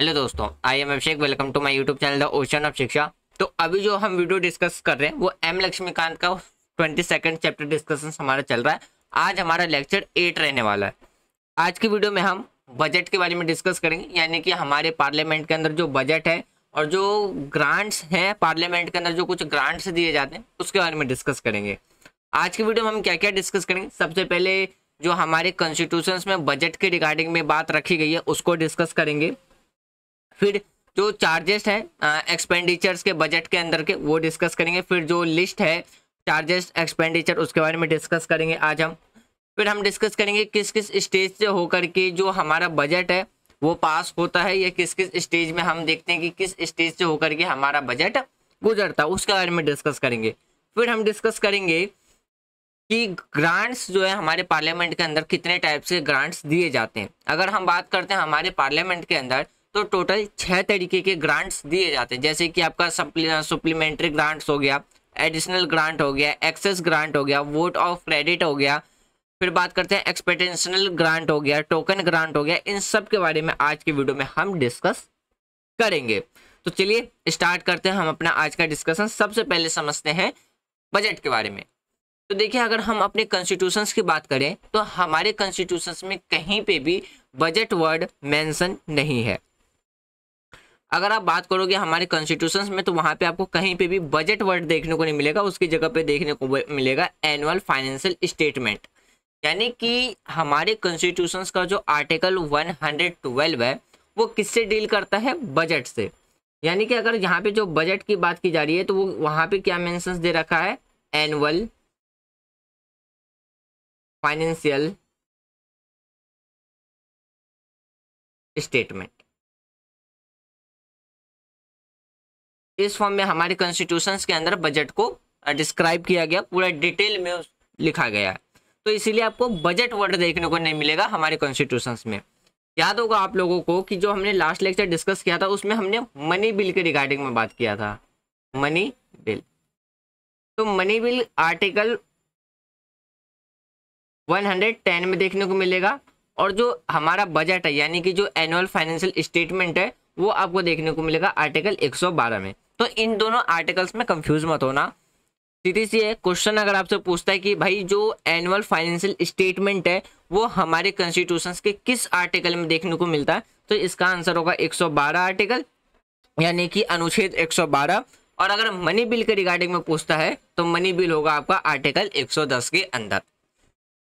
hello दोस्तों I am Abhishek welcome to my YouTube channel the ocean of Shiksha तो अभी जो हम वीडियो डिस्कस कर रहे हैं वो एम लक्ष्मीकांत का ट्वेंटी सेकेंड चैप्टर डिस्कशन हमारा चल रहा है आज हमारा लेक्चर एट रहने वाला है आज की वीडियो में हम बजट के बारे में डिस्कस करेंगे यानी कि हमारे पार्लियामेंट के अंदर जो बजट है और जो ग्रांट्स हैं पार्लियामेंट के अंदर जो कुछ ग्रांट्स दिए जाते हैं उसके बारे में डिस्कस करेंगे आज की वीडियो में हम क्या क्या डिस्कस करेंगे सबसे पहले जो हमारे कॉन्स्टिट्यूशन में बजट के रिगार्डिंग में बात रखी गई है उसको डिस्कस करेंगे फिर जो चार्जेस है एक्सपेंडिचर्स के बजट के अंदर के वो डिस्कस करेंगे फिर जो लिस्ट है चार्जेस एक्सपेंडिचर उसके बारे में डिस्कस करेंगे आज हम फिर हम डिस्कस करेंगे किस किस स्टेज से होकर के जो हमारा बजट है वो पास होता है या किस किस स्टेज में हम देखते हैं कि किस स्टेज से होकर के हमारा बजट गुजरता है उसके बारे में डिस्कस करेंगे फिर हम डिस्कस करेंगे कि ग्रांट्स जो है हमारे पार्लियामेंट के अंदर कितने टाइप से ग्रांट्स दिए जाते हैं अगर हम बात करते हैं हमारे पार्लियामेंट के अंदर तो टोटल छः तरीके के ग्रांट्स दिए जाते हैं जैसे कि आपका सप्लीमेंट्री ग्रांट्स हो गया एडिशनल ग्रांट हो गया एक्सेस ग्रांट हो गया वोट ऑफ क्रेडिट हो गया फिर बात करते हैं एक्सपेटेंशनल ग्रांट हो गया टोकन ग्रांट हो गया इन सब के बारे में आज की वीडियो में हम डिस्कस करेंगे तो चलिए स्टार्ट करते हैं हम अपना आज का डिस्कशन सबसे पहले समझते हैं बजट के बारे में तो देखिए अगर हम अपने कॉन्स्टिट्यूशंस की बात करें तो हमारे कॉन्स्टिट्यूशंस में कहीं पे भी बजट वर्ड मेंशन नहीं है अगर आप बात करोगे हमारे कॉन्स्टिट्यूशन में तो वहाँ पे आपको कहीं पे भी बजट वर्ड देखने को नहीं मिलेगा उसकी जगह पे देखने को मिलेगा एनुअल फाइनेंशियल स्टेटमेंट यानी कि हमारे कॉन्स्टिट्यूशन का जो आर्टिकल 112 है वो किससे डील करता है बजट से यानी कि अगर यहाँ पे जो बजट की बात की जा रही है तो वो वहाँ पे क्या मैंशंस दे रखा है एनुअल फाइनेंशियल स्टेटमेंट इस फॉर्म में हमारे कॉन्स्टिट्यूशन के अंदर बजट को डिस्क्राइब किया गया पूरा डिटेल में लिखा गया है तो इसीलिए आपको बजट वर्ड देखने को नहीं मिलेगा हमारे कॉन्स्टिट्यूशन में याद होगा आप लोगों को कि जो हमने लास्ट लेक्चर डिस्कस किया था उसमें हमने मनी बिल के रिगार्डिंग में बात किया था मनी बिल तो मनी बिल आर्टिकल 110 में देखने को मिलेगा और जो हमारा बजट है यानी कि जो एनुअल फाइनेंशियल स्टेटमेंट है वो आपको देखने को मिलेगा आर्टिकल 112 में तो इन दोनों आर्टिकल्स में कंफ्यूज मत होना सीधी सी है क्वेश्चन अगर आपसे पूछता है कि भाई जो एनुअल फाइनेंशियल स्टेटमेंट है वो हमारे कॉन्स्टिट्यूशन के किस आर्टिकल में देखने को मिलता है तो इसका आंसर होगा 112 आर्टिकल यानी कि अनुच्छेद 112 और अगर मनी बिल के रिगार्डिंग में पूछता है तो मनी बिल होगा आपका आर्टिकल 110 के अंदर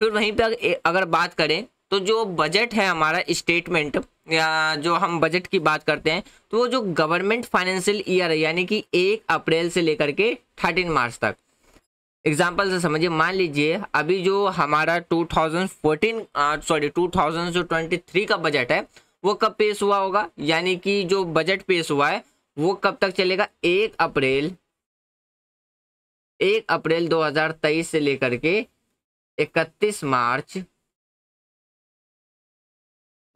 फिर वहीं पर अगर बात करें तो जो बजट है हमारा स्टेटमेंट या जो हम बजट की बात करते हैं तो वो जो गवर्नमेंट फाइनेंशियल ईयर है यानी कि एक अप्रैल से लेकर के थर्टीन मार्च तक एग्जाम्पल से समझिए मान लीजिए अभी जो हमारा 2014 सॉरी 2023 का बजट है वो कब पेश हुआ होगा यानी कि जो बजट पेश हुआ है वो कब तक चलेगा एक अप्रैल एक अप्रैल 2023 से लेकर के 31 मार्च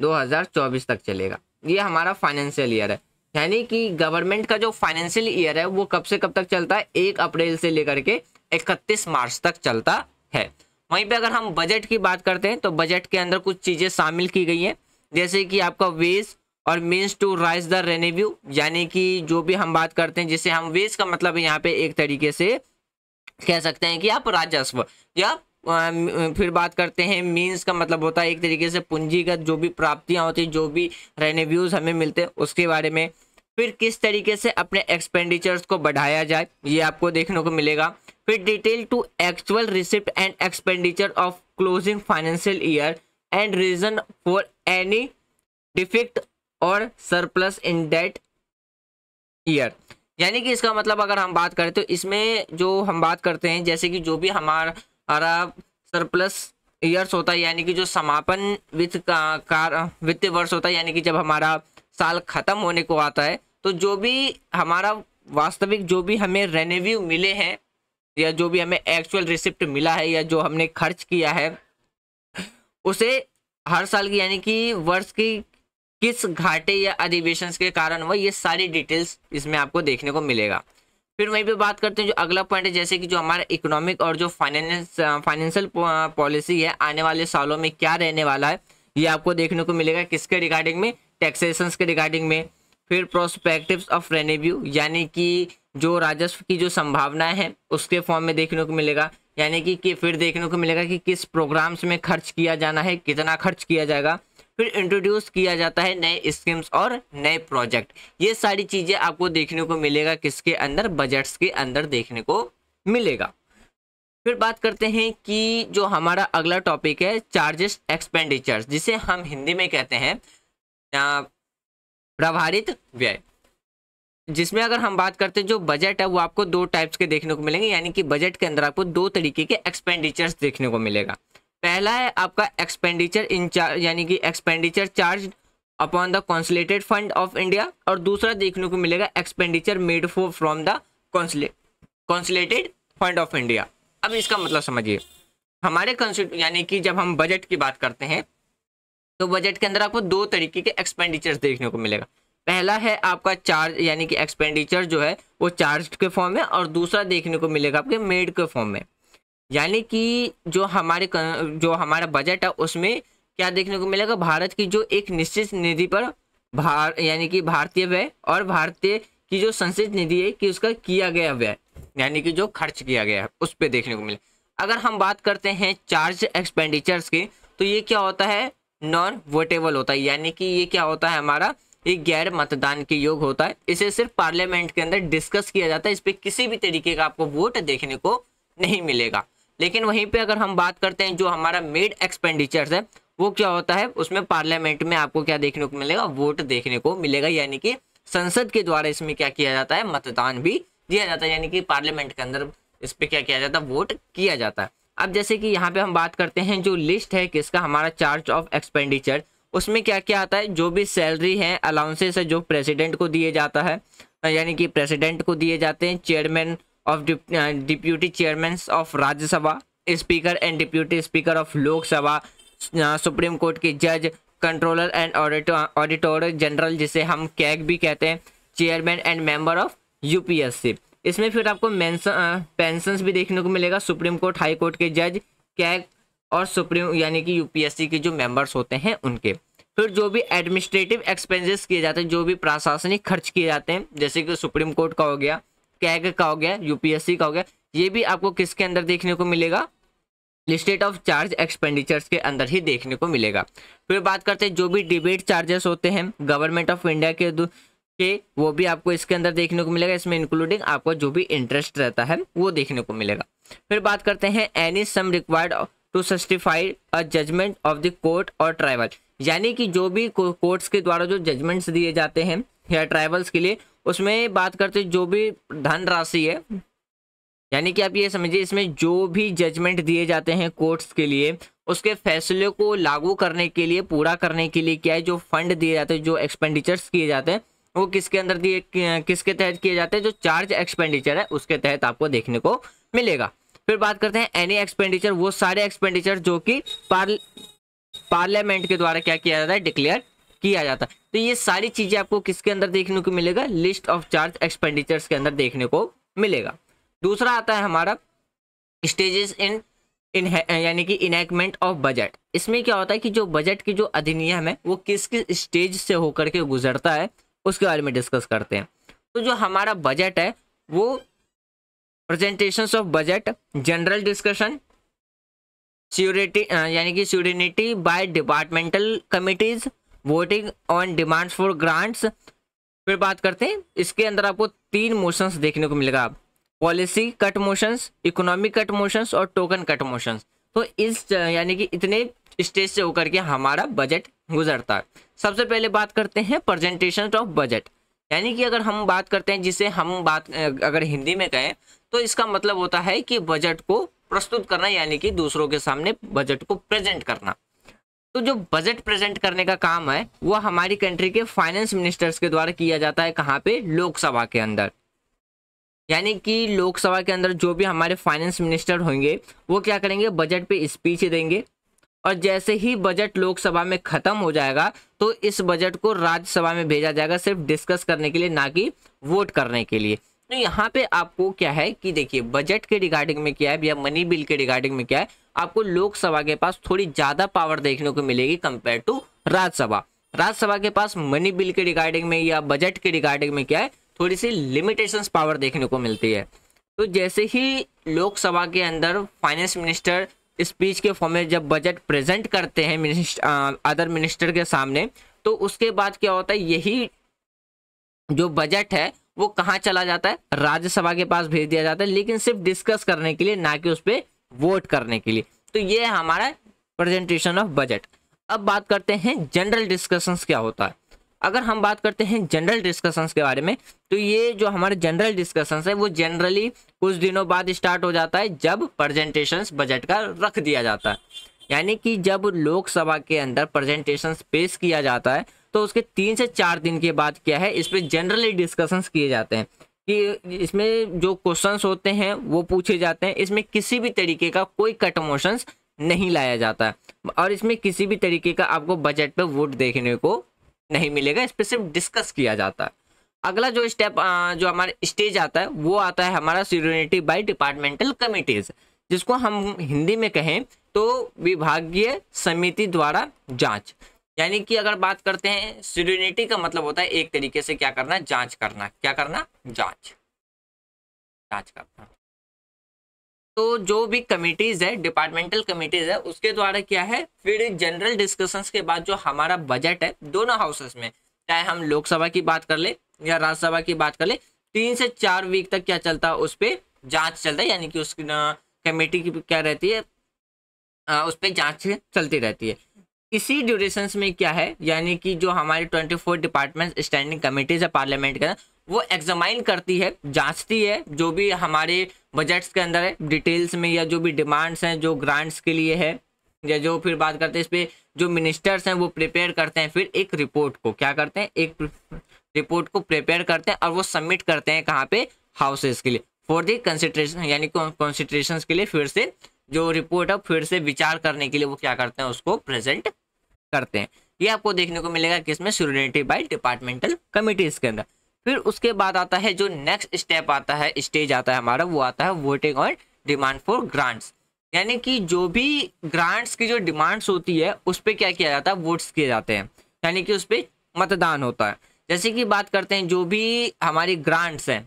2024 तक चलेगा ये हमारा फाइनेंशियल ईयर है यानी कि गवर्नमेंट का जो फाइनेंशियल ईयर है वो कब से कब तक चलता है एक अप्रैल से लेकर के इकतीस मार्च तक चलता है वहीं पे अगर हम बजट की बात करते हैं तो बजट के अंदर कुछ चीज़ें शामिल की गई हैं जैसे कि आपका वेज और means to raise the revenue यानी कि जो भी हम बात करते हैं जिसे हम वेज का मतलब यहाँ पे एक तरीके से कह सकते हैं कि आप राजस्व या फिर बात करते हैं मीन्स का मतलब होता है एक तरीके से पूंजीगत जो भी प्राप्तियां होती जो भी रेनेव्यूज हमें मिलते हैं उसके बारे में फिर किस तरीके से अपने एक्सपेंडिचर्स को बढ़ाया जाए ये आपको देखने को मिलेगा फिर detail to actual receipt and expenditure of closing financial year and reason for any deficit और सरप्लस इन डेट ईयर यानी कि इसका मतलब अगर हम बात करें तो इसमें जो हम बात करते हैं जैसे कि जो भी हमारा अरब सरप्लस ईयर्स होता है यानी कि जो समापन वित्त का, का वर्ष होता है यानी कि जब हमारा साल खत्म होने को आता है तो जो भी हमारा वास्तविक जो भी हमें रेनेव्यू मिले हैं या जो भी हमें एक्चुअल रिसिप्ट मिला है या जो हमने खर्च किया है उसे हर साल की यानी कि वर्ष की किस घाटे या अधिवेशन के कारण वह ये सारी डिटेल्स इसमें आपको देखने को मिलेगा फिर वहीं पे बात करते हैं जो अगला पॉइंट है जैसे कि जो हमारा इकोनॉमिक और जो फाइनेंस फाइनेंशियल पॉलिसी है आने वाले सालों में क्या रहने वाला है ये आपको देखने को मिलेगा किसके रिगार्डिंग में टैक्सेशन के रिगार्डिंग में फिर प्रोस्पेक्टिव ऑफ रेनेव्यू यानी कि जो राजस्व की जो संभावनाएं हैं उसके फॉर्म में देखने को मिलेगा यानी कि, कि फिर देखने को मिलेगा कि किस प्रोग्राम्स में खर्च किया जाना है कितना खर्च किया जाएगा फिर इंट्रोड्यूस किया जाता है नए स्कीम्स और नए प्रोजेक्ट ये सारी चीज़ें आपको देखने को मिलेगा किसके अंदर बजट्स के अंदर देखने को मिलेगा फिर बात करते हैं कि जो हमारा अगला टॉपिक है चार्जेस एक्सपेंडिचर्स जिसे हम हिंदी में कहते हैं प्रभारित व्यय जिसमें अगर हम बात करते हैं जो बजट है वो आपको दो टाइप्स के देखने को मिलेंगे यानी कि बजट के अंदर आपको दो तरीके के एक्सपेंडिचर्स देखने को मिलेगा पहला है आपका एक्सपेंडिचर इन चार्ज यानी कि expenditure charge upon the consolidated fund of India और दूसरा देखने को मिलेगा expenditure made for from the consolidated fund of India अब इसका मतलब समझिए हमारे यानी कि जब हम बजट की बात करते हैं तो बजट के अंदर आपको दो तरीके के एक्सपेंडिचर्स देखने को मिलेगा पहला है आपका चार्ज यानी कि एक्सपेंडिचर जो है वो चार्ज के फॉर्म में और दूसरा देखने को मिलेगा आपके मेड के फॉर्म में यानी कि जो हमारे जो हमारा बजट है उसमें क्या देखने को मिलेगा भारत की जो एक निश्चित निधि पर भार यानी कि भारतीय व्यय और भारतीय की जो संचित निधि है कि उसका किया गया व्यय यानी कि जो खर्च किया गया है उस पर देखने को मिले अगर हम बात करते हैं चार्ज एक्सपेंडिचर्स के तो ये क्या होता है नॉन वोटेबल होता है यानी कि ये क्या होता है हमारा ये गैर मतदान के योग होता है इसे सिर्फ पार्लियामेंट के अंदर डिस्कस किया जाता है इस पर किसी भी तरीके का आपको वोट देखने को नहीं मिलेगा लेकिन वहीं पे अगर हम बात करते हैं जो हमारा मेड एक्सपेंडिचर है वो क्या होता है उसमें पार्लियामेंट में आपको क्या देखने को मिलेगा वोट देखने को मिलेगा यानी कि संसद के द्वारा इसमें क्या किया जाता है मतदान भी दिया जाता है यानी कि पार्लियामेंट के अंदर इस पर क्या किया जाता है वोट किया जाता है अब जैसे कि यहाँ पे हम बात करते हैं जो लिस्ट है किसका हमारा चार्ज ऑफ एक्सपेंडिचर उसमें क्या क्या आता है जो भी सैलरी है अलाउंसेस है जो प्रेसिडेंट को दिए जाता है यानी कि प्रेसिडेंट को दिए जाते हैं chairman of deputy chairman of Rajya Sabha speaker and deputy speaker of Lok Sabha supreme court के जज कंट्रोलर एंड ऑडिटोर जनरल जिसे हम कैग भी कहते हैं chairman and member of UPSC इसमें फिर आपको पेंशन uh, भी देखने को मिलेगा सुप्रीम कोर्ट हाई कोर्ट के जज कैग और सुप्रीम यानी कि यूपीएससी के जो मेंबर्स होते हैं उनके फिर जो भी एडमिनिस्ट्रेटिव एक्सपेंसेस किए जाते हैं जो भी प्रशासनिक खर्च किए जाते हैं जैसे कि सुप्रीम कोर्ट का हो गया कैग का हो गया यूपीएससी का हो गया ये भी आपको किसके अंदर देखने को मिलेगा लिस्टेड ऑफ चार्ज एक्सपेंडिचर्स के अंदर ही देखने को मिलेगा फिर बात करते हैं जो भी डिबेट चार्जेस होते हैं गवर्नमेंट ऑफ इंडिया के के वो भी आपको इसके अंदर देखने को मिलेगा इसमें इंक्लूडिंग आपका जो भी इंटरेस्ट रहता है वो देखने को मिलेगा फिर बात करते हैं any sum required to satisfy a judgment of the court और ट्राइबल यानी कि जो भी कोर्ट्स के द्वारा जो जजमेंट्स दिए जाते हैं या ट्राइबल्स के लिए उसमें बात करते जो भी धन राशि है यानी कि आप ये समझिए इसमें जो भी जजमेंट दिए जाते हैं कोर्ट्स के लिए उसके फैसले को लागू करने के लिए पूरा करने के लिए क्या है जो फंड दिए जाते हैं जो एक्सपेंडिचर्स किए जाते हैं वो किसके अंदर दिए किसके तहत किए जाते हैं जो चार्ज एक्सपेंडिचर है उसके तहत आपको देखने को मिलेगा फिर बात करते हैं एनी एक्सपेंडिचर वो सारे एक्सपेंडिचर जो कि पार्ल पार्लियामेंट के द्वारा क्या किया जाता है डिक्लेयर किया जाता है तो ये सारी चीजें आपको किसके अंदर देखने को मिलेगा लिस्ट ऑफ चार्ज एक्सपेंडिचर्स के अंदर देखने को मिलेगा दूसरा आता है हमारा स्टेजेस इन इन यानी कि इनैक्टमेंट ऑफ बजट इसमें क्या होता है कि जो बजट की जो अधिनियम है वो किस किस स्टेज से होकर के गुजरता है उसके बारे में डिस्कस करते हैं तो जो हमारा बजट है वो presentations of budget general discussion scrutiny यानी कि स्यूरिनिटी by departmental committees voting on demands for grants फिर बात करते हैं इसके अंदर आपको तीन मोशंस देखने को मिलेगा policy cut motions economic cut motions और टोकन कट मोशंस तो इस यानी कि इतने स्टेज से होकर के हमारा बजट गुजरता है सबसे पहले बात करते हैं प्रजेंटेशन ऑफ बजट यानी कि अगर हम बात करते हैं जिसे हम बात अगर हिंदी में कहें तो इसका मतलब होता है कि बजट को प्रस्तुत करना यानी कि दूसरों के सामने बजट को प्रेजेंट करना तो जो बजट प्रेजेंट करने का काम है वह हमारी कंट्री के फाइनेंस मिनिस्टर्स के द्वारा किया जाता है कहाँ पे लोकसभा के अंदर यानी कि लोकसभा के अंदर जो भी हमारे फाइनेंस मिनिस्टर होंगे वो क्या करेंगे बजट पे स्पीच देंगे और जैसे ही बजट लोकसभा में खत्म हो जाएगा तो इस बजट को राज्यसभा में भेजा जाएगा सिर्फ डिस्कस करने के लिए ना कि वोट करने के लिए तो यहाँ पे आपको क्या है कि देखिए बजट के रिगार्डिंग में क्या है या मनी बिल के रिगार्डिंग में क्या है आपको लोकसभा के पास थोड़ी ज़्यादा पावर देखने को मिलेगी कंपेयर टू राज्यसभा राज्यसभा के पास मनी बिल के रिगार्डिंग में या बजट के रिगार्डिंग में क्या है थोड़ी सी लिमिटेशन पावर देखने को मिलती है तो जैसे ही लोकसभा के अंदर फाइनेंस मिनिस्टर स्पीच के फॉर्म में जब बजट प्रेजेंट करते हैं मिनिस्टर अदर मिनिस्टर के सामने तो उसके बाद क्या होता है यही जो बजट है वो कहाँ चला जाता है राज्यसभा के पास भेज दिया जाता है लेकिन सिर्फ डिस्कस करने के लिए ना कि उस पर वोट करने के लिए तो ये हमारा प्रेजेंटेशन ऑफ बजट अब बात करते हैं जनरल डिस्कशंस क्या होता है अगर हम बात करते हैं जनरल डिस्कशंस के बारे में तो ये जो हमारे जनरल डिस्कशंस है वो जनरली कुछ दिनों बाद स्टार्ट हो जाता है जब प्रेजेंटेशंस बजट का रख दिया जाता है यानी कि जब लोकसभा के अंदर प्रेजेंटेशंस पेश किया जाता है तो उसके तीन से चार दिन के बाद क्या है इस पर जनरली डिस्कशंस किए जाते हैं कि इसमें जो क्वेश्चंस होते हैं वो पूछे जाते हैं इसमें किसी भी तरीके का कोई कट मोशंस नहीं लाया जाता है और इसमें किसी भी तरीके का आपको बजट पे वोट देखने को नहीं मिलेगा इस पर सिर्फ डिस्कस किया जाता है अगला जो स्टेप जो हमारा स्टेज आता है वो आता है हमारा सीरियोनिटी बाय डिपार्टमेंटल कमिटीज जिसको हम हिंदी में कहें तो विभागीय समिति द्वारा जाँच यानी कि अगर बात करते हैं सीरेनिटी का मतलब होता है एक तरीके से क्या करना जांच करना क्या करना जांच जांच करना तो जो भी कमिटीज है डिपार्टमेंटल कमिटीज है उसके द्वारा क्या है फिर जनरल डिस्कशंस के बाद जो हमारा बजट है दोनों हाउसेस में चाहे हम लोकसभा की बात कर ले या राज्यसभा की बात कर ले तीन से चार वीक तक क्या चलता है उस पर जाँच चलता है यानी कि उसकी कमेटी की क्या रहती है उस पर जाँच चलती रहती है इसी ड्यूरेशन में क्या है यानी कि जो हमारे twenty four department standing committees है पार्लियामेंट के वो एग्जामाइन करती है जांचती है जो भी हमारे बजट्स के अंदर है डिटेल्स में या जो भी डिमांड्स हैं जो ग्रांट्स के लिए है या जो फिर बात करते हैं इस पर जो मिनिस्टर्स हैं वो प्रिपेयर करते हैं फिर एक रिपोर्ट को क्या करते हैं एक रिपोर्ट को प्रिपेयर करते हैं और वो सबमिट करते हैं कहाँ पे हाउसेस के लिए फॉर दी कंसिड्रेशन यानी कॉन्सिड्रेशन के लिए फिर से जो रिपोर्ट है फिर से विचार करने के लिए वो क्या करते हैं उसको प्रेजेंट करते हैं ये आपको देखने को मिलेगा किसमें सूरिटी बाई डिपार्टमेंटल कमिटीज के अंदर फिर उसके बाद आता है जो नेक्स्ट स्टेप आता है स्टेज आता है हमारा वो आता है voting on demand for grants यानी कि जो भी ग्रांट्स की जो डिमांड्स होती है उस पर क्या किया जाता है वोट्स किए जाते हैं यानी कि उस पर मतदान होता है जैसे कि बात करते हैं जो भी हमारी ग्रांट्स हैं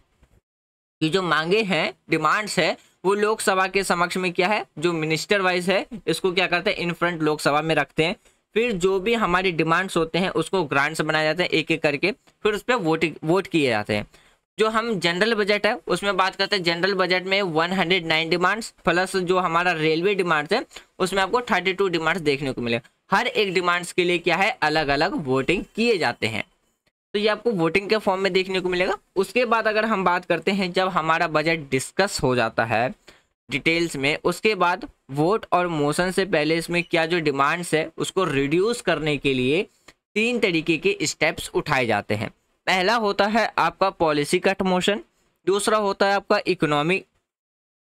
ये जो मांगे हैं डिमांड्स है वो लोकसभा के समक्ष में क्या है जो मिनिस्टर वाइज है इसको क्या करते हैं इन फ्रंट लोकसभा में रखते हैं फिर जो भी हमारी डिमांड्स होते हैं उसको ग्रांट्स बनाए जाते हैं एक एक करके फिर उस पर वोट वोट किए जाते हैं जो हम जनरल बजट है उसमें बात करते हैं जनरल बजट में 109 डिमांड्स प्लस जो हमारा रेलवे डिमांड्स है उसमें आपको 32 डिमांड्स देखने को मिले हर एक डिमांड्स के लिए क्या है अलग अलग वोटिंग किए जाते हैं तो ये आपको वोटिंग के फॉर्म में देखने को मिलेगा उसके बाद अगर हम बात करते हैं जब हमारा बजट डिस्कस हो जाता है डिटेल्स में उसके बाद वोट और मोशन से पहले इसमें क्या जो डिमांड्स है उसको रिड्यूस करने के लिए तीन तरीके के स्टेप्स उठाए जाते हैं पहला होता है आपका पॉलिसी कट मोशन दूसरा होता है आपका इकोनॉमी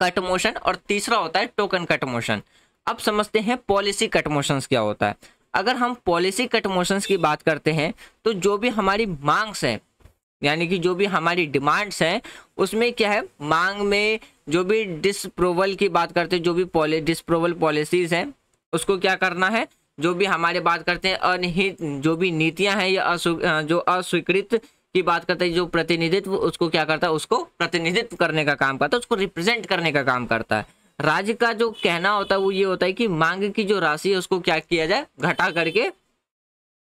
कट मोशन और तीसरा होता है टोकन कट मोशन अब समझते हैं पॉलिसी कट मोशन क्या होता है अगर हम पॉलिसी कट मोशंस की बात करते हैं तो जो भी हमारी मांग्स हैं यानी कि जो भी हमारी डिमांड्स हैं उसमें क्या है मांग में जो भी डिसप्रोवल की बात करते हैं जो भी पॉलि डिसप्रोवल पॉलिसीज़ हैं उसको क्या करना है जो भी हमारे बात करते हैं अनहित जो भी नीतियां हैं या असु, जो अस्वीकृत की बात करते हैं जो प्रतिनिधित्व उसको क्या करता है उसको प्रतिनिधित्व करने का काम करता है उसको रिप्रेजेंट करने का काम करता है राज्य का जो कहना होता है वो ये होता है कि मांग की जो राशि है उसको क्या किया जाए घटा करके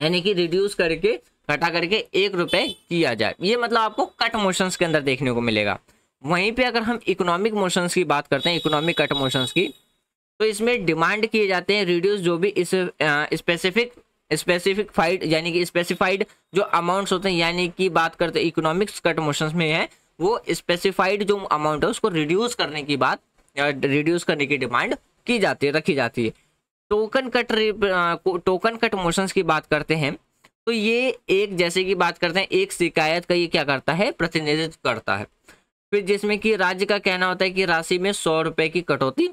यानी कि रिड्यूस करके घटा करके एक रुपए किया जाए ये मतलब आपको कट मोशंस के अंदर देखने को मिलेगा वहीं पे अगर हम इकोनॉमिक मोशंस की बात करते हैं इकोनॉमिक कट मोशंस की तो इसमें डिमांड किए जाते हैं रिड्यूस जो भी इस स्पेसिफिक स्पेसिफिक फाइड यानी कि स्पेसिफाइड जो अमाउंट्स होते हैं यानी कि बात करते इकोनॉमिक्स कट मोशंस में है वो स्पेसिफाइड जो अमाउंट है उसको रिड्यूस करने की बात रिड्यूस करने की डिमांड की जाती है रखी जाती है token cut token cut motions की बात करते हैं तो ये एक जैसे की बात करते हैं एक शिकायत का ये क्या करता है प्रतिनिधित्व करता है फिर जिसमें कि राज्य का कहना होता है कि राशि में सौ रुपए की कटौती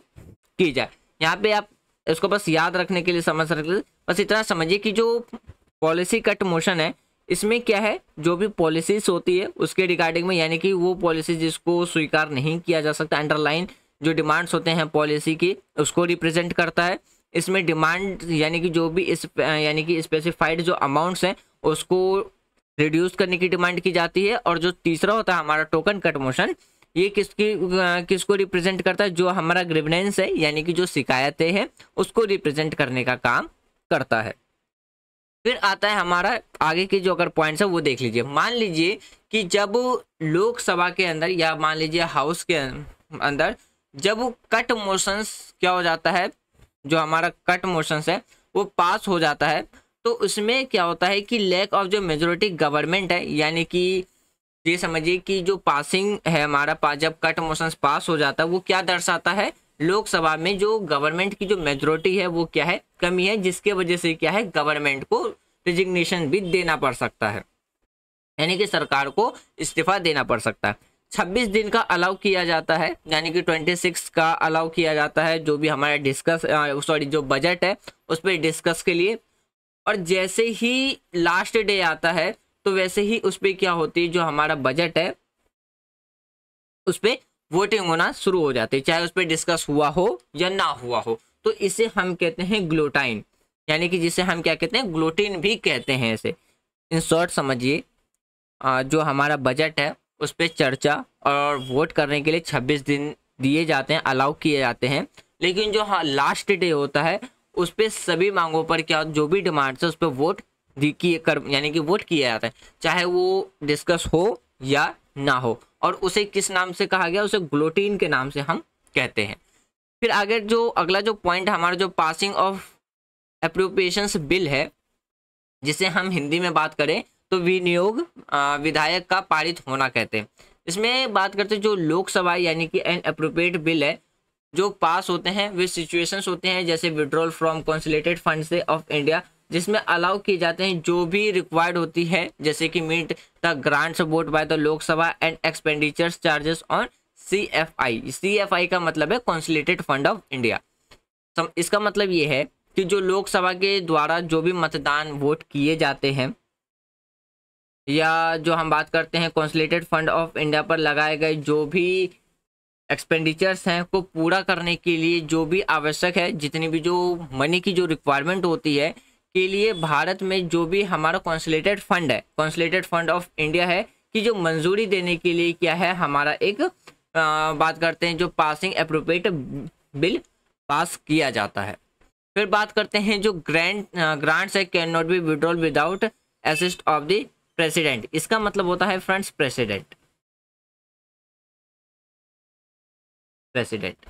की जाए यहाँ पे आप इसको बस याद रखने के लिए समझ सकते बस इतना समझिए कि जो पॉलिसी कट मोशन है इसमें क्या है जो भी पॉलिसीज होती है उसके रिगार्डिंग में यानी कि वो पॉलिसी जिसको स्वीकार नहीं किया जा सकता अंडरलाइन जो डिमांड्स होते हैं पॉलिसी की उसको रिप्रेजेंट करता है इसमें डिमांड यानी कि जो भी इस यानी कि स्पेसिफाइड जो अमाउंट्स हैं उसको रिड्यूस करने की डिमांड की जाती है और जो तीसरा होता है हमारा टोकन कट मोशन ये किसकी किसको रिप्रेजेंट करता है जो हमारा ग्रिवनेंस है यानी कि जो शिकायतें हैं उसको रिप्रेजेंट करने का काम करता है फिर आता है हमारा आगे के जो अगर पॉइंट्स है वो देख लीजिए मान लीजिए कि जब लोकसभा के अंदर या मान लीजिए हाउस के अंदर जब वो कट मोशंस क्या हो जाता है जो हमारा कट मोशंस है वो पास हो जाता है तो उसमें क्या होता है कि लैक ऑफ जो मेजोरिटी गवर्नमेंट है यानी कि ये समझिए कि जो पासिंग है हमारा पास जब कट मोशन पास हो जाता है वो क्या दर्शाता है लोकसभा में जो गवर्नमेंट की जो मेजोरिटी है वो क्या है कमी है जिसके वजह से क्या है गवर्नमेंट को रिजिग्नेशन भी देना पड़ सकता है यानी कि सरकार को इस्तीफा देना पड़ सकता है छब्बीस दिन का अलाउ किया जाता है यानी कि ट्वेंटी सिक्स का अलाउ किया जाता है जो भी हमारा डिस्कस सॉरी जो बजट है उस पर डिस्कस के लिए और जैसे ही लास्ट डे आता है तो वैसे ही उस पर क्या होती है जो हमारा बजट है उस पर वोटिंग होना शुरू हो जाती है चाहे उस पर डिस्कस हुआ हो या ना हुआ हो तो इसे हम कहते हैं ग्लोटाइन यानी कि जिसे हम क्या कहते हैं ग्लोटीन भी कहते हैं इसे इन शॉर्ट समझिए जो हमारा बजट है उस पर चर्चा और वोट करने के लिए छब्बीस दिन दिए जाते हैं अलाउ किए जाते हैं लेकिन जो हाँ लास्ट डे होता है उस पर सभी मांगों पर क्या जो भी डिमांड्स है उस पर वोट किए कर यानी कि वोट किया जाता है चाहे वो डिस्कस हो या ना हो और उसे किस नाम से कहा गया उसे ग्लोटीन के नाम से हम कहते हैं फिर आगे जो अगला जो पॉइंट हमारा जो पासिंग ऑफ अप्रोप्रिएशंस बिल है जिसे हम हिंदी में बात करें तो विनियोग विधायक का पारित होना कहते हैं इसमें बात करते हैं जो लोकसभा यानी कि एन अप्रोप्रिएट बिल है जो पास होते हैं वे सिचुएशंस होते हैं जैसे विड्रॉल फ्रॉम कॉन्सुलेटेड फंड से ऑफ इंडिया जिसमें अलाउ किए जाते हैं जो भी रिक्वायर्ड होती है जैसे कि meet the grant support by the Lok Sabha and expenditure charges on C F I C F I का मतलब है कॉन्सुलेटेड फंड ऑफ इंडिया इसका मतलब ये है कि जो लोकसभा के द्वारा जो भी मतदान वोट किए जाते हैं या जो हम बात करते हैं कॉन्सलेटेड फंड ऑफ इंडिया पर लगाए गए जो भी एक्सपेंडिचर्स हैं को पूरा करने के लिए जो भी आवश्यक है जितनी भी जो मनी की जो रिक्वायरमेंट होती है के लिए भारत में जो भी हमारा कॉन्सलेटेड फंड है कॉन्सलेटेड फंड ऑफ इंडिया है कि जो मंजूरी देने के लिए क्या है हमारा एक आ, बात करते हैं जो पासिंग अप्रोप्रिएट बिल पास किया जाता है फिर बात करते हैं जो ग्रैंड ग्रांट्स है can not be withdrawal without assist of the president इसका मतलब होता है friends president president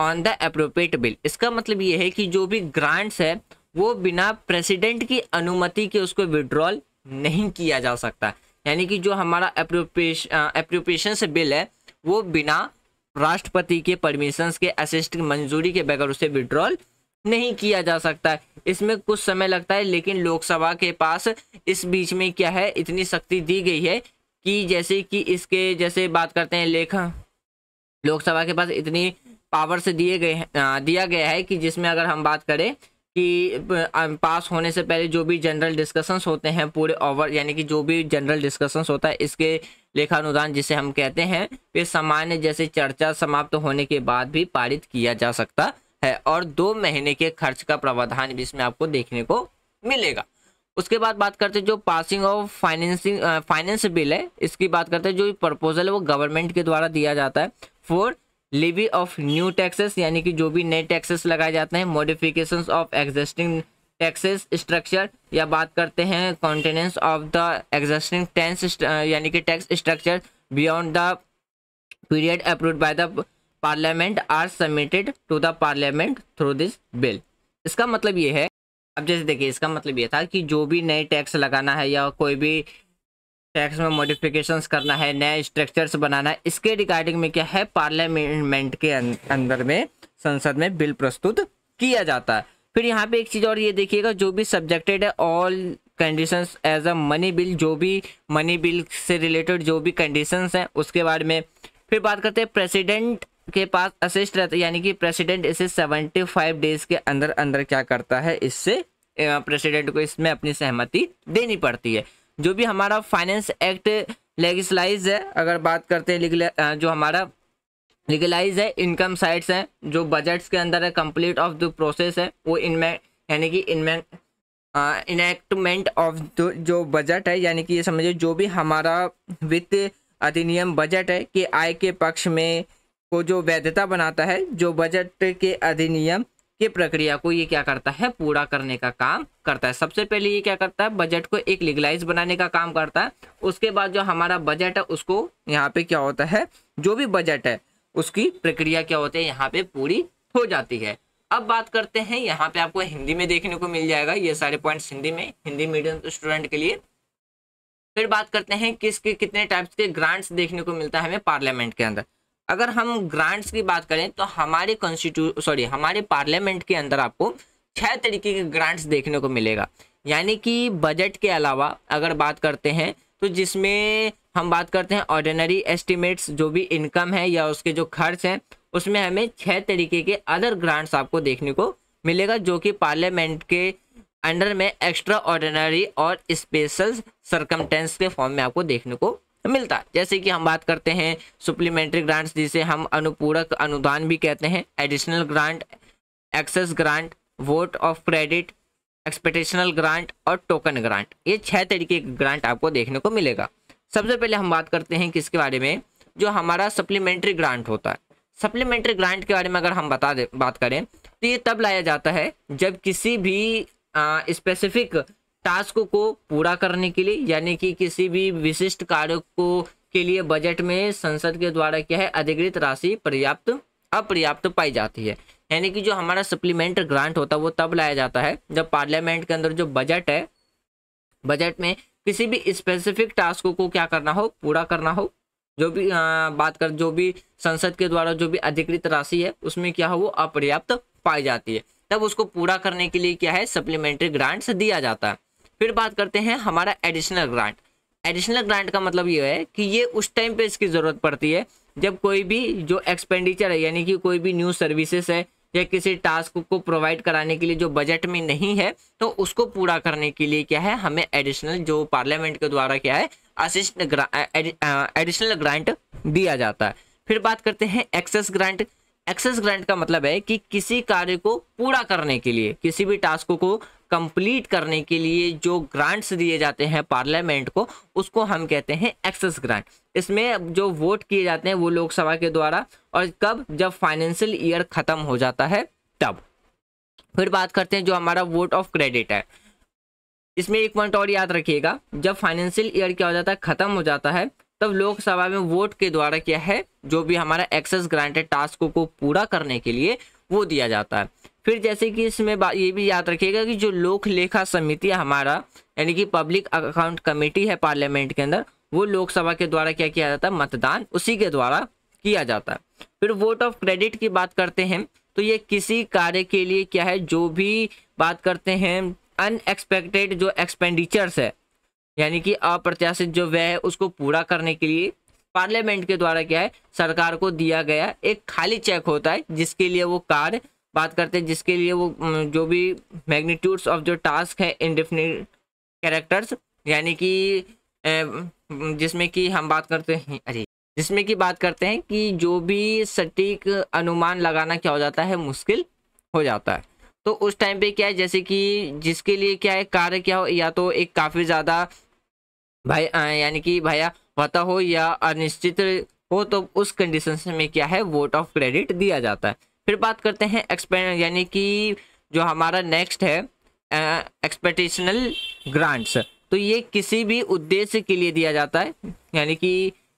on the appropriate bill इसका मतलब ये है कि जो भी ग्रांट्स है वो बिना प्रेसिडेंट की अनुमति के उसको विड्रॉल नहीं किया जा सकता यानी कि जो हमारा अप्रोप्रिएश अप्रोप्रिएशन से बिल है वो बिना राष्ट्रपति के परमिशंस के असिस्ट मंजूरी के बगैर उसे विड्रॉल नहीं किया जा सकता है इसमें कुछ समय लगता है लेकिन लोकसभा के पास इस बीच में क्या है इतनी शक्ति दी गई है कि जैसे कि इसके जैसे बात करते हैं लेखा लोकसभा के पास इतनी पावर से दिए गए दिया गया है कि जिसमें अगर हम बात करें कि पास होने से पहले जो भी जनरल डिस्कशंस होते हैं पूरे ओवर यानी कि जो भी जनरल डिस्कशंस होता है इसके लेखानुदान जिसे हम कहते हैं वे सामान्य जैसे चर्चा समाप्त होने के बाद भी पारित किया जा सकता है और दो महीने के खर्च का प्रावधान भी इसमें आपको देखने को मिलेगा उसके बाद बात करते हैं जो passing of financing finance bill है इसकी बात करते हैं जो प्रपोजल है वो गवर्नमेंट के द्वारा दिया जाता है for levy of new taxes यानी कि जो भी नए टैक्सेस लगाए जाते हैं modifications of existing taxes structure या बात करते हैं continuance of the existing tax यानी कि tax structure beyond the period approve by the parliament are submitted to the parliament through this bill इसका मतलब ये है अब जैसे देखिए इसका मतलब ये था कि जो भी नए टैक्स लगाना है या कोई भी टैक्स में मॉडिफिकेशंस करना है नए स्ट्रक्चर्स बनाना है इसके रिगार्डिंग में क्या है पार्लियामेंट के अं-, अंदर में संसद में बिल प्रस्तुत किया जाता है फिर यहाँ पे एक चीज़ और ये देखिएगा जो भी सब्जेक्टेड है all conditions as a money bill जो भी मनी बिल से रिलेटेड जो भी कंडीशंस हैं उसके बारे में फिर बात करते हैं प्रेसिडेंट के पास असिस्ट रहता है यानी कि प्रेसिडेंट इसे 75 डेज के अंदर अंदर क्या करता है इससे प्रेसिडेंट को इसमें अपनी सहमति देनी पड़ती है जो भी हमारा फाइनेंस एक्ट लेगलाइज है अगर बात करते हैं जो हमारा लीगलाइज है इनकम साइट्स हैं जो बजट्स के अंदर है कंप्लीट ऑफ द प्रोसेस है वो इनमें यानी कि इनमें इनेक्टमेंट ऑफ जो बजट है यानी कि ये समझिए जो भी हमारा वित्त अधिनियम बजट है कि आय के पक्ष में को जो वैधता बनाता है जो बजट के अधिनियम की प्रक्रिया को ये क्या करता है पूरा करने का काम करता है सबसे पहले ये क्या करता है बजट को एक लीगलाइज बनाने का काम करता है उसके बाद जो हमारा बजट है उसको यहाँ पे क्या होता है जो भी बजट है उसकी प्रक्रिया क्या होती है यहाँ पे पूरी हो जाती है अब बात करते हैं यहाँ पे आपको हिंदी में देखने को मिल जाएगा ये सारे पॉइंट्स हिंदी में हिंदी मीडियम स्टूडेंट के लिए फिर बात करते हैं किसके कितने टाइप्स के ग्रांट्स देखने को मिलता है हमें पार्लियामेंट के अंदर अगर हम ग्रांट्स की बात करें तो हमारे कॉन्स्टिट्यू सॉरी हमारे पार्लियामेंट के अंदर आपको छह तरीके के ग्रांट्स देखने को मिलेगा यानी कि बजट के अलावा अगर बात करते हैं तो जिसमें हम बात करते हैं ऑर्डिनरी एस्टिमेट्स जो भी इनकम है या उसके जो खर्च हैं उसमें हमें छः तरीके के अदर ग्रांट्स आपको देखने को मिलेगा जो कि पार्लियामेंट के अंडर में एक्स्ट्रा ऑर्डिनरी और स्पेशल सरकमटेंस के फॉर्म में आपको देखने को मिलता है जैसे कि हम बात करते हैं सुप्लीमेंट्री ग्रांट्स जिसे हम अनुपूरक अनुदान भी कहते हैं additional grant excess grant vote of credit exceptional grant और टोकन ग्रांट ये छह तरीके के ग्रांट आपको देखने को मिलेगा सबसे पहले हम बात करते हैं किसके बारे में जो हमारा सप्लीमेंट्री ग्रांट होता है सप्लीमेंट्री ग्रांट के बारे में अगर हम बता दे बात करें तो ये तब लाया जाता है जब किसी भी स्पेसिफिक टास्क को पूरा करने के लिए यानी कि किसी भी विशिष्ट कार्य को के लिए बजट में संसद के द्वारा क्या है अधिकृत राशि पर्याप्त अपर्याप्त पाई जाती है यानी कि जो हमारा सप्लीमेंट ग्रांट होता है वो तब लाया जाता है जब पार्लियामेंट के अंदर जो बजट है बजट में किसी भी स्पेसिफिक टास्क को क्या करना हो पूरा करना हो जो भी आ, बात कर जो भी संसद के द्वारा जो भी अधिकृत राशि है उसमें क्या हो वो अपर्याप्त पाई जाती है तब उसको पूरा करने के लिए क्या है सप्लीमेंट्री ग्रांट्स दिया जाता है फिर बात करते हैं हमारा एडिशनल ग्रांट एडिशनल ग्रांट का मतलब ये है कि ये उस टाइम पे इसकी ज़रूरत पड़ती है जब कोई भी जो एक्सपेंडिचर है यानी कि कोई भी न्यू सर्विसेज है या किसी टास्क को प्रोवाइड कराने के लिए जो बजट में नहीं है तो उसको पूरा करने के लिए क्या है हमें एडिशनल जो पार्लियामेंट के द्वारा क्या है असिस्ट एडिशनल ग्रांट दिया जाता है फिर बात करते हैं एक्सेस ग्रांट एक्सेस ग्रांट का मतलब है कि किसी कार्य को पूरा करने के लिए किसी भी टास्क को कंप्लीट करने के लिए जो ग्रांट्स दिए जाते हैं पार्लियामेंट को उसको हम कहते हैं एक्सेस ग्रांट इसमें जो वोट किए जाते हैं वो लोकसभा के द्वारा और कब जब फाइनेंशियल ईयर ख़त्म हो जाता है तब फिर बात करते हैं जो हमारा वोट ऑफ क्रेडिट है इसमें एक पॉइंट और याद रखिएगा जब फाइनेंशियल ईयर क्या हो जाता है ख़त्म हो जाता है तब लोकसभा में वोट के द्वारा क्या है जो भी हमारा एक्सेस ग्रांटेड टास्क को पूरा करने के लिए वो दिया जाता है फिर जैसे कि इसमें ये भी याद रखिएगा कि जो लोक लेखा समिति हमारा यानी कि पब्लिक अकाउंट कमेटी है पार्लियामेंट के अंदर वो लोकसभा के द्वारा क्या किया जाता है मतदान उसी के द्वारा किया जाता है फिर वोट ऑफ क्रेडिट की बात करते हैं तो ये किसी कार्य के लिए क्या है जो भी बात करते हैं अनएक्सपेक्टेड जो एक्सपेंडिचर्स है यानी कि अप्रत्याशित जो व्यय है उसको पूरा करने के लिए पार्लियामेंट के द्वारा क्या है सरकार को दिया गया एक खाली चेक होता है जिसके लिए वो कार्य बात करते हैं जिसके लिए वो जो भी मैग्नीट्यूड्स ऑफ जो टास्क है इनडिफिनिट कैरेक्टर्स यानी कि जिसमें कि हम बात करते हैं अरे जिसमें कि बात करते हैं कि जो भी सटीक अनुमान लगाना क्या हो जाता है मुश्किल हो जाता है तो उस टाइम पे क्या है जैसे कि जिसके लिए क्या है कार्य क्या हो या तो एक काफ़ी ज़्यादा भाई यानी कि भैया पता हो या अनिश्चित हो तो उस कंडीशन में क्या है वोट ऑफ क्रेडिट दिया जाता है फिर बात करते हैं एक्सपेंड यानी कि जो हमारा नेक्स्ट है एक्सपेक्टेशनल ग्रांट्स तो ये किसी भी उद्देश्य के लिए दिया जाता है यानी कि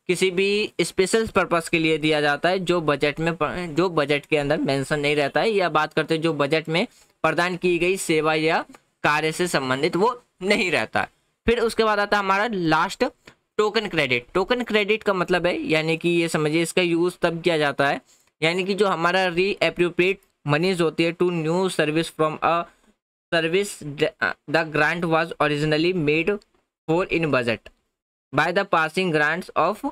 किसी भी स्पेशल पर्पज के लिए दिया जाता है जो बजट में जो बजट के अंदर मेंशन नहीं रहता है या बात करते हैं जो बजट में प्रदान की गई सेवा या कार्य से संबंधित वो नहीं रहता फिर उसके बाद आता है हमारा last token credit token credit का मतलब है यानी कि ये समझिए इसका यूज़ तब किया जाता है यानी कि जो हमारा री एप्रोप्रिएट मनीज होती है to new service from a service the grant was originally made for in budget by the passing grants of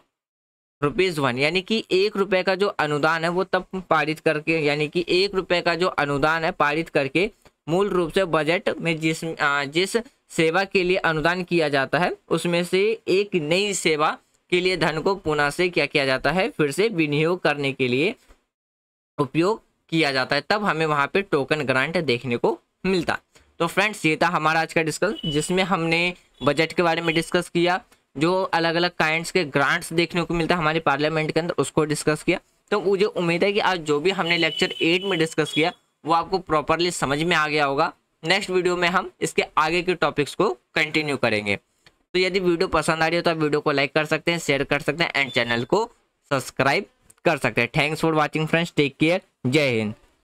rupees one यानी कि एक रुपए का जो अनुदान है वो तब पारित करके यानी कि एक रुपये का जो अनुदान है पारित करके मूल रूप से बजट में जिस आ, uh, जिस सेवा के लिए अनुदान किया जाता है उसमें से एक नई सेवा के लिए धन को पुनः से क्या किया जाता है फिर से विनियोग करने के लिए उपयोग किया जाता है तब हमें वहाँ पे टोकन ग्रांट देखने को मिलता तो फ्रेंड्स ये था हमारा आज का डिस्कस जिसमें हमने बजट के बारे में डिस्कस किया जो अलग अलग काइंड के ग्रांट्स देखने को मिलता है हमारे पार्लियामेंट के अंदर उसको डिस्कस किया तो मुझे उम्मीद है कि आज जो भी हमने लेक्चर एट में डिस्कस किया वो आपको प्रॉपरली समझ में आ गया होगा नेक्स्ट वीडियो में हम इसके आगे के टॉपिक्स को कंटिन्यू करेंगे तो यदि वीडियो पसंद आ रही हो तो आप वीडियो को लाइक कर सकते हैं शेयर कर सकते हैं एंड चैनल को सब्सक्राइब कर सकते हैं thanks for watching friends take care जय हिंद